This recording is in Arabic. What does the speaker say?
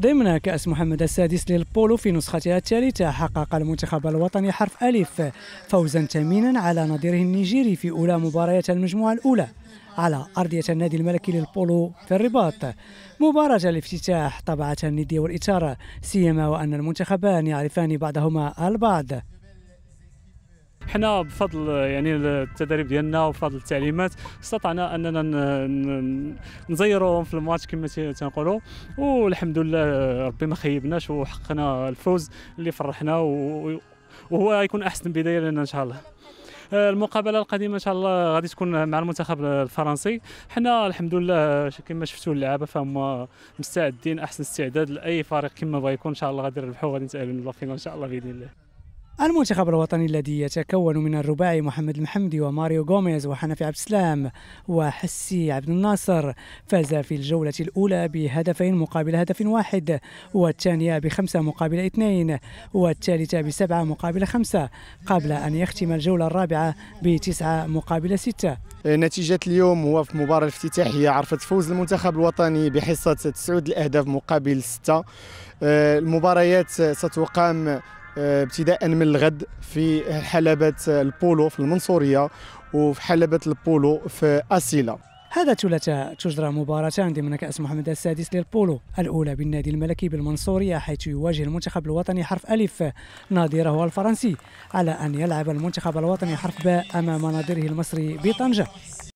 ضمن كأس محمد السادس للبولو في نسختها الثالثة حقق المنتخب الوطني حرف ألف فوزا ثمينا على نظيره النيجيري في أولى مباريات المجموعة الأولى على أرضية النادي الملكي للبولو في الرباط مباراة الافتتاح طبعة الندية والإثارة سيما وأن المنتخبان يعرفان بعضهما البعض حنا بفضل يعني التدريب ديالنا وبفضل التعليمات استطعنا اننا نزيروهم في الماتش كما تنقولوا والحمد لله ربي ما خيبناش وحققنا الفوز اللي فرحنا وهو يكون احسن بدايه لنا ان شاء الله المقابله القادمه ان شاء الله غادي تكون مع المنتخب الفرنسي حنا الحمد لله كما شفتوا اللعابه فهم مستعدين احسن استعداد لاي فريق كما بغا يكون ان شاء الله غادي نربحوا غادي نتاهلوا للفينال ان شاء الله باذن الله المنتخب الوطني الذي يتكون من الرباعي محمد المحمدي وماريو غوميز وحنفي عبد السلام وحسي عبد الناصر فاز في الجولة الأولى بهدفين مقابل هدف واحد والثانية بخمسة مقابل اثنين والثالثة بسبعة مقابل خمسة قبل أن يختم الجولة الرابعة بتسعة مقابل ستة نتيجة اليوم هو في المباراة الافتتاحية عرفت فوز المنتخب الوطني بحصة تسعود الأهداف مقابل ستة آه، المباريات ستقام آه، ابتداء من الغد في حلبة البولو في المنصورية وفي حلبة البولو في أسيلا هذا الثلاثاء تجرى مباراتان ضمن كأس محمد السادس للبولو الأولى بالنادي الملكي بالمنصورية حيث يواجه المنتخب الوطني حرف ألف نظيره الفرنسي على أن يلعب المنتخب الوطني حرف باء أمام نظيره المصري بطنجة